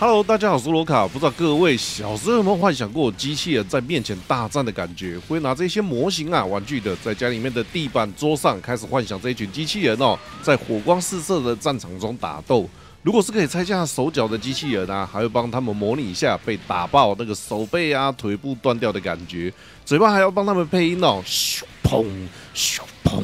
Hello，大家好，我是罗卡。不知道各位小时候有没有幻想过机器人在面前大战的感觉？会拿这些模型啊、玩具的，在家里面的地板、桌上开始幻想这一群机器人哦，在火光四射的战场中打斗。如果是可以拆下手脚的机器人呢，还会帮他们模拟一下被打爆那个手背啊、腿部断掉的感觉，嘴巴还要帮他们配音哦，咻砰，咻砰。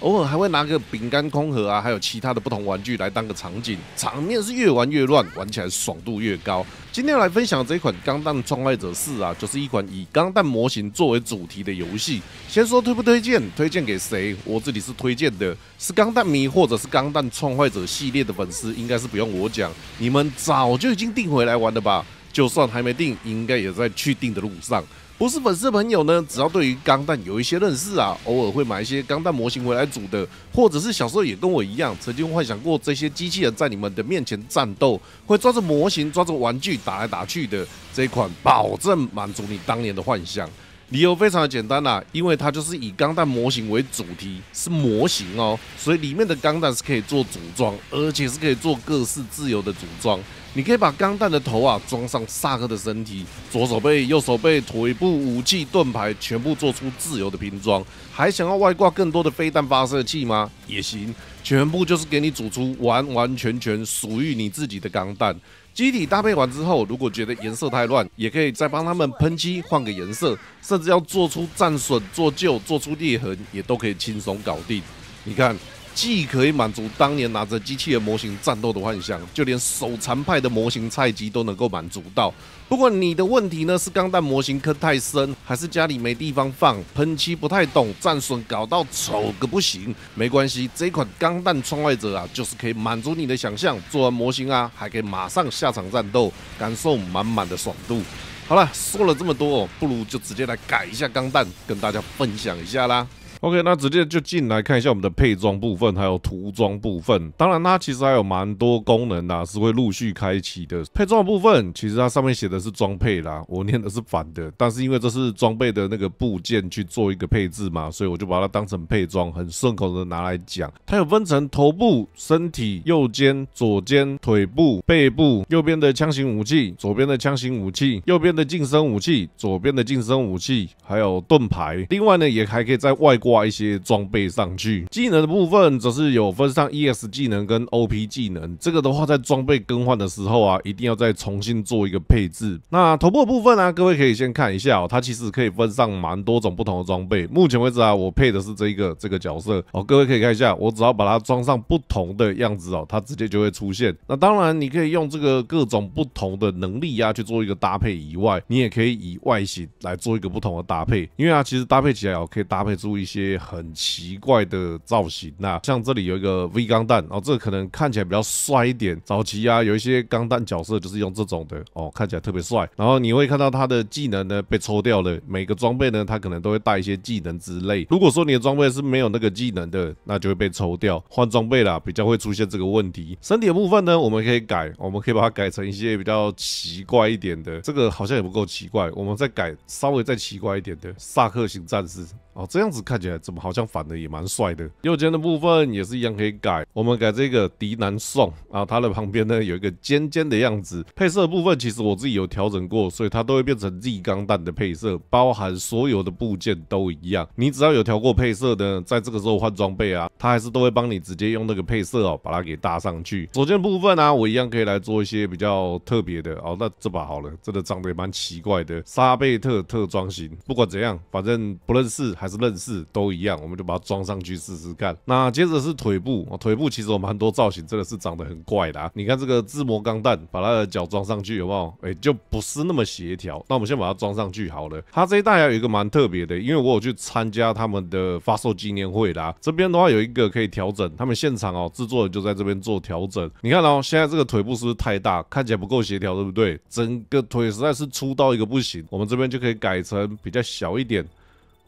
偶尔还会拿个饼干空盒啊，还有其他的不同玩具来当个场景，场面是越玩越乱，玩起来爽度越高。今天来分享这一款《钢弹创坏者四》啊，就是一款以钢弹模型作为主题的游戏。先说推不推荐，推荐给谁？我这里是推荐的，是钢弹迷或者是《钢弹创坏者》系列的粉丝，应该是不用我讲，你们早就已经订回来玩了吧？就算还没订，应该也在去订的路上。不是粉丝的朋友呢，只要对于钢弹有一些认识啊，偶尔会买一些钢弹模型回来组的，或者是小时候也跟我一样，曾经幻想过这些机器人在你们的面前战斗，会抓着模型、抓着玩具打来打去的，这款保证满足你当年的幻想。理由非常的简单啦，因为它就是以钢弹模型为主题，是模型哦，所以里面的钢弹是可以做组装，而且是可以做各式自由的组装。你可以把钢弹的头啊装上萨克的身体，左手背、右手背、腿部、武器、盾牌全部做出自由的拼装。还想要外挂更多的飞弹发射器吗？也行，全部就是给你组出完完全全属于你自己的钢弹。机体搭配完之后，如果觉得颜色太乱，也可以再帮他们喷漆，换个颜色，甚至要做出战损、做旧、做出裂痕，也都可以轻松搞定。你看。既可以满足当年拿着机器人模型战斗的幻想，就连手残派的模型菜鸡都能够满足到。不过你的问题呢，是钢弹模型坑太深，还是家里没地方放？喷漆不太懂，战损搞到丑个不行？没关系，这款钢弹窗外者啊，就是可以满足你的想象。做完模型啊，还可以马上下场战斗，感受满满的爽度。好了，说了这么多，不如就直接来改一下钢弹，跟大家分享一下啦。OK，那直接就进来看一下我们的配装部分，还有涂装部分。当然它其实还有蛮多功能的，是会陆续开启的。配装部分，其实它上面写的是装配啦，我念的是反的。但是因为这是装备的那个部件去做一个配置嘛，所以我就把它当成配装，很顺口的拿来讲。它有分成头部、身体、右肩、左肩、腿部、背部、右边的枪型武器、左边的枪型武器、右边的近身武器、左边的近身武器，还有盾牌。另外呢，也还可以在外观。挂一些装备上去，技能的部分则是有分上 ES 技能跟 OP 技能。这个的话，在装备更换的时候啊，一定要再重新做一个配置。那头部部分啊，各位可以先看一下哦，它其实可以分上蛮多种不同的装备。目前为止啊，我配的是这一个这个角色哦，各位可以看一下，我只要把它装上不同的样子哦，它直接就会出现。那当然，你可以用这个各种不同的能力啊去做一个搭配以外，你也可以以外形来做一个不同的搭配。因为啊，其实搭配起来哦，可以搭配出一些。些很奇怪的造型那像这里有一个 V 钢弹，哦，这个可能看起来比较帅一点。早期啊，有一些钢弹角色就是用这种的，哦，看起来特别帅。然后你会看到他的技能呢被抽掉了，每个装备呢他可能都会带一些技能之类。如果说你的装备是没有那个技能的，那就会被抽掉换装备啦，比较会出现这个问题。身体部分呢，我们可以改，我们可以把它改成一些比较奇怪一点的。这个好像也不够奇怪，我们再改稍微再奇怪一点的萨克型战士哦，这样子看起来。怎么好像反的也蛮帅的？右肩的部分也是一样可以改，我们改这个迪南颂啊，它的旁边呢有一个尖尖的样子。配色部分其实我自己有调整过，所以它都会变成 Z 钢弹的配色，包含所有的部件都一样。你只要有调过配色的，在这个时候换装备啊，它还是都会帮你直接用那个配色哦，把它给搭上去。左肩部分啊，我一样可以来做一些比较特别的哦。那这把好了，真的长得也蛮奇怪的，沙贝特特装型。不管怎样，反正不认识还是认识。都一样，我们就把它装上去试试看。那接着是腿部，腿部其实我们很多造型，真的是长得很怪的啊。你看这个自模钢弹，把它的脚装上去，好不好？哎，就不是那么协调。那我们先把它装上去好了。它这一大还有一个蛮特别的，因为我有去参加他们的发售纪念会啦。这边的话有一个可以调整，他们现场哦制作人就在这边做调整。你看哦，现在这个腿部是不是太大，看起来不够协调，对不对？整个腿实在是粗到一个不行，我们这边就可以改成比较小一点。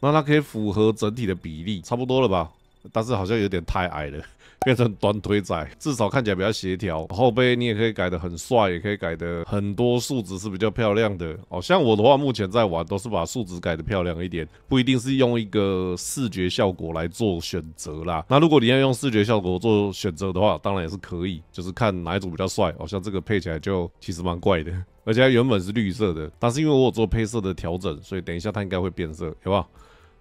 那它可以符合整体的比例，差不多了吧？但是好像有点太矮了，变成短腿仔，至少看起来比较协调。后背你也可以改得很帅，也可以改得很多数值是比较漂亮的。哦，像我的话，目前在玩都是把数值改得漂亮一点，不一定是用一个视觉效果来做选择啦。那如果你要用视觉效果做选择的话，当然也是可以，就是看哪一组比较帅。哦，像这个配起来就其实蛮怪的，而且它原本是绿色的，但是因为我有做配色的调整，所以等一下它应该会变色，好不好？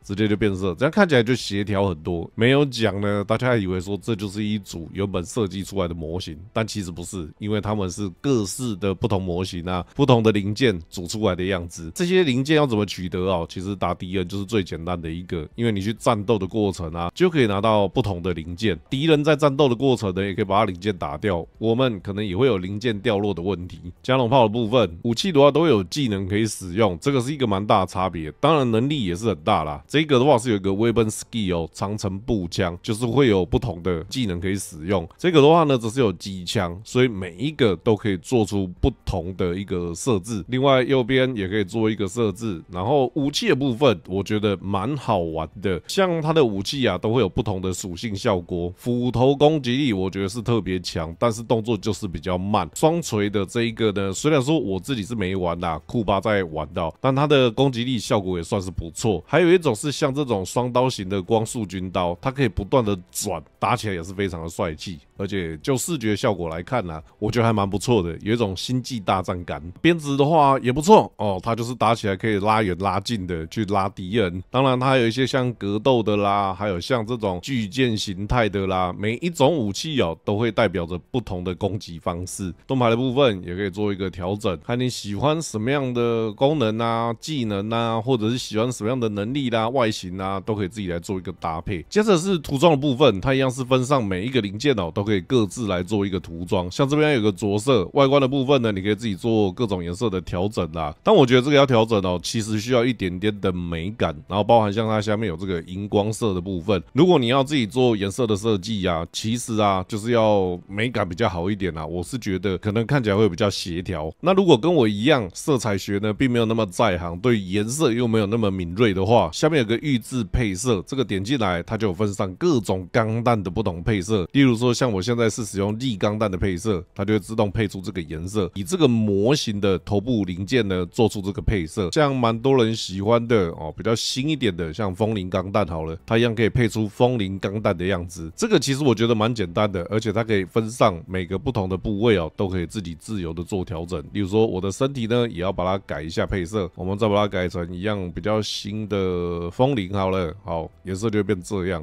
直接就变色，这样看起来就协调很多。没有讲呢，大家还以为说这就是一组原本设计出来的模型，但其实不是，因为他们是各式的不同模型啊，不同的零件组出来的样子。这些零件要怎么取得啊？其实打敌人就是最简单的一个，因为你去战斗的过程啊，就可以拿到不同的零件。敌人在战斗的过程呢，也可以把零件打掉。我们可能也会有零件掉落的问题。加农炮的部分，武器的话都有技能可以使用，这个是一个蛮大的差别。当然能力也是很大啦。这个的话是有一个 Weapon Ski l 哦，长城步枪，就是会有不同的技能可以使用。这个的话呢，则是有机枪，所以每一个都可以做出不同的一个设置。另外右边也可以做一个设置。然后武器的部分，我觉得蛮好玩的。像它的武器啊，都会有不同的属性效果。斧头攻击力我觉得是特别强，但是动作就是比较慢。双锤的这一个呢，虽然说我自己是没玩啦，库巴在玩到，但它的攻击力效果也算是不错。还有一种。是像这种双刀型的光速军刀，它可以不断的转，打起来也是非常的帅气。而且就视觉效果来看呢，我觉得还蛮不错的，有一种星际大战感。编织的话也不错哦，它就是打起来可以拉远拉近的去拉敌人。当然它有一些像格斗的啦，还有像这种巨剑形态的啦，每一种武器哦都会代表着不同的攻击方式。盾牌的部分也可以做一个调整，看你喜欢什么样的功能啊、技能啊，或者是喜欢什么样的能力啦、外形啊，都可以自己来做一个搭配。接着是涂装的部分，它一样是分上每一个零件哦都。可以各自来做一个涂装，像这边有个着色外观的部分呢，你可以自己做各种颜色的调整啦。但我觉得这个要调整哦，其实需要一点点的美感，然后包含像它下面有这个荧光色的部分，如果你要自己做颜色的设计啊，其实啊就是要美感比较好一点啊。我是觉得可能看起来会比较协调。那如果跟我一样色彩学呢并没有那么在行，对颜色又没有那么敏锐的话，下面有个预制配色，这个点进来它就有分上各种钢弹的不同配色，例如说像我。我现在是使用力钢弹的配色，它就会自动配出这个颜色，以这个模型的头部零件呢，做出这个配色，像蛮多人喜欢的哦，比较新一点的，像风铃钢弹好了，它一样可以配出风铃钢弹的样子。这个其实我觉得蛮简单的，而且它可以分上每个不同的部位哦，都可以自己自由的做调整。例如说我的身体呢，也要把它改一下配色，我们再把它改成一样比较新的风铃好了，好，颜色就会变这样，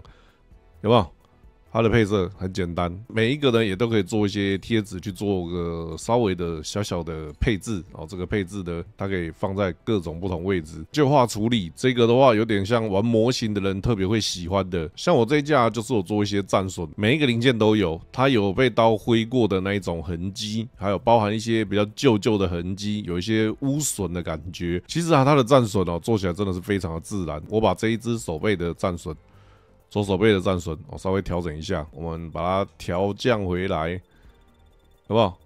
有有？它的配色很简单，每一个呢也都可以做一些贴纸去做个稍微的小小的配置哦。这个配置呢，它可以放在各种不同位置。旧化处理这个的话，有点像玩模型的人特别会喜欢的。像我这一架，就是我做一些战损，每一个零件都有，它有被刀挥过的那一种痕迹，还有包含一些比较旧旧的痕迹，有一些污损的感觉。其实啊，它的战损哦，做起来真的是非常的自然。我把这一只手背的战损。左手背的战损，我稍微调整一下，我们把它调降回来，好不好？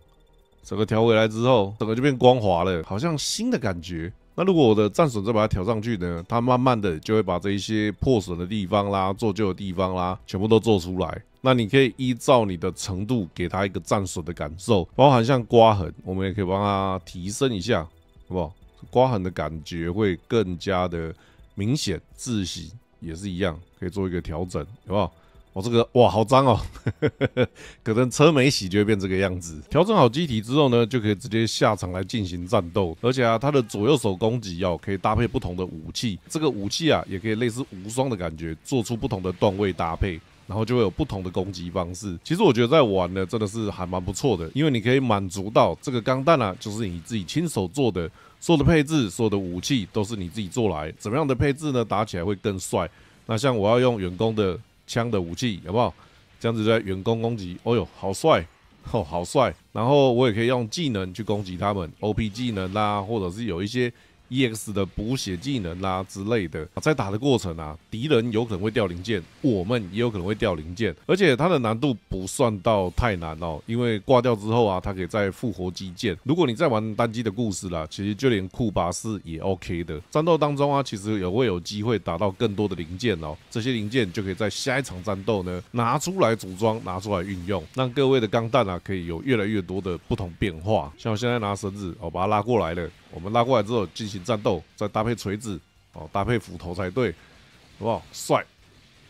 整个调回来之后，整个就变光滑了，好像新的感觉。那如果我的战损再把它调上去呢？它慢慢的就会把这一些破损的地方啦、做旧的地方啦，全部都做出来。那你可以依照你的程度，给它一个战损的感受，包含像刮痕，我们也可以帮它提升一下，好不好？刮痕的感觉会更加的明显、窒息。也是一样，可以做一个调整，好不好？我这个哇，好脏哦，可能车没洗就会变这个样子。调整好机体之后呢，就可以直接下场来进行战斗。而且啊，它的左右手攻击哦，可以搭配不同的武器，这个武器啊也可以类似无双的感觉，做出不同的段位搭配，然后就会有不同的攻击方式。其实我觉得在玩呢，真的是还蛮不错的，因为你可以满足到这个钢弹啊，就是你自己亲手做的。所有的配置、所有的武器都是你自己做来，怎么样的配置呢？打起来会更帅。那像我要用远攻的枪的武器，好不好？这样子在远攻攻击，哦哟，好帅哦，好帅！然后我也可以用技能去攻击他们，OP 技能啦，或者是有一些。E X 的补血技能啦之类的，在打的过程啊，敌人有可能会掉零件，我们也有可能会掉零件，而且它的难度不算到太难哦，因为挂掉之后啊，它可以再复活基建。如果你在玩单机的故事啦，其实就连库巴斯也 O K 的。战斗当中啊，其实也会有机会打到更多的零件哦，这些零件就可以在下一场战斗呢拿出来组装，拿出来运用，让各位的钢弹啊可以有越来越多的不同变化。像我现在拿绳子哦，把它拉过来了。我们拉过来之后进行战斗，再搭配锤子哦，搭配斧头才对，好不好？帅！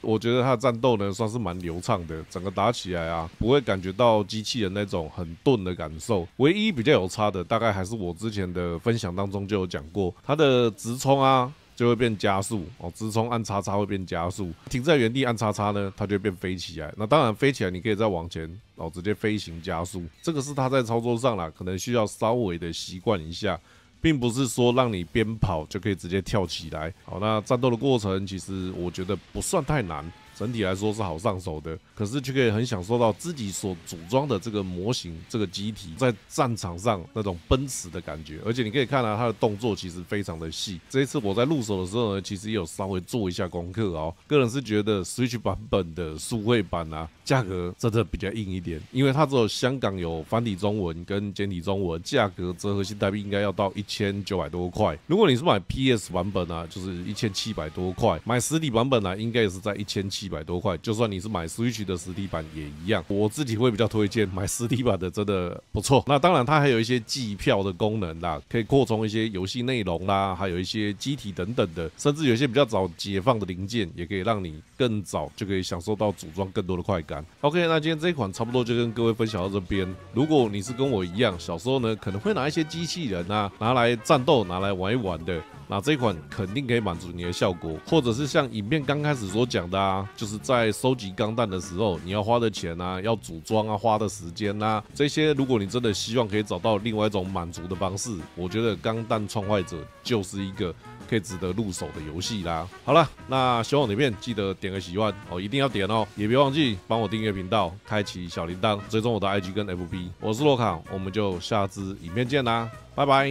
我觉得它的战斗呢算是蛮流畅的，整个打起来啊，不会感觉到机器人那种很钝的感受。唯一比较有差的，大概还是我之前的分享当中就有讲过，它的直冲啊就会变加速哦，直冲按叉叉会变加速，停在原地按叉叉呢，它就变飞起来。那当然飞起来你可以再往前哦，直接飞行加速，这个是它在操作上啦，可能需要稍微的习惯一下。并不是说让你边跑就可以直接跳起来。好，那战斗的过程其实我觉得不算太难，整体来说是好上手的。可是却可以很享受到自己所组装的这个模型、这个机体在战场上那种奔驰的感觉。而且你可以看到它的动作其实非常的细。这一次我在入手的时候呢，其实有稍微做一下功课哦。个人是觉得 Switch 版本的数位版啊。价格真的比较硬一点，因为它只有香港有繁体中文跟简体中文，价格折合新台币应该要到一千九百多块。如果你是买 PS 版本啊，就是一千七百多块；买实体版本啊，应该也是在一千七百多块。就算你是买 Switch 的实体版也一样。我自己会比较推荐买实体版的，真的不错。那当然，它还有一些计票的功能啦，可以扩充一些游戏内容啦，还有一些机体等等的，甚至有些比较早解放的零件，也可以让你更早就可以享受到组装更多的快感。OK，那今天这一款差不多就跟各位分享到这边。如果你是跟我一样，小时候呢可能会拿一些机器人啊拿来战斗，拿来玩一玩的，那这款肯定可以满足你的效果。或者是像影片刚开始所讲的，啊，就是在收集钢弹的时候，你要花的钱啊，要组装啊，花的时间呐，这些，如果你真的希望可以找到另外一种满足的方式，我觉得钢弹创坏者就是一个。可以值得入手的游戏啦。好了，那喜欢的影片记得点个喜欢哦，一定要点哦，也别忘记帮我订阅频道，开启小铃铛，追踪我的 IG 跟 FB。我是洛卡，我们就下支影片见啦，拜拜。